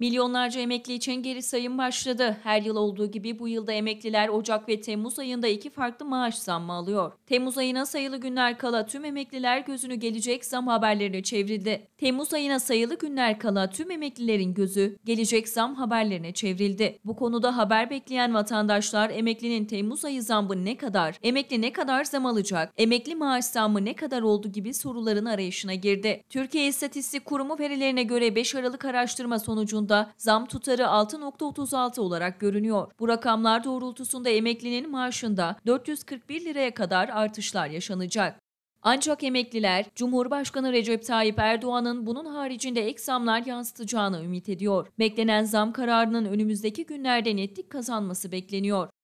Milyonlarca emekli için geri sayım başladı. Her yıl olduğu gibi bu yılda emekliler Ocak ve Temmuz ayında iki farklı maaş zammı alıyor. Temmuz ayına sayılı günler kala tüm emekliler gözünü gelecek zam haberlerine çevrildi. Temmuz ayına sayılı günler kala tüm emeklilerin gözü gelecek zam haberlerine çevrildi. Bu konuda haber bekleyen vatandaşlar emeklinin Temmuz ayı zammı ne kadar, emekli ne kadar zam alacak, emekli maaş zammı ne kadar oldu gibi soruların arayışına girdi. Türkiye İstatistik Kurumu verilerine göre 5 Aralık araştırma sonucunda yılda zam tutarı 6.36 olarak görünüyor. Bu rakamlar doğrultusunda emeklinin maaşında 441 liraya kadar artışlar yaşanacak. Ancak emekliler Cumhurbaşkanı Recep Tayyip Erdoğan'ın bunun haricinde ek zamlar yansıtacağını ümit ediyor. Beklenen zam kararının önümüzdeki günlerde netlik kazanması bekleniyor.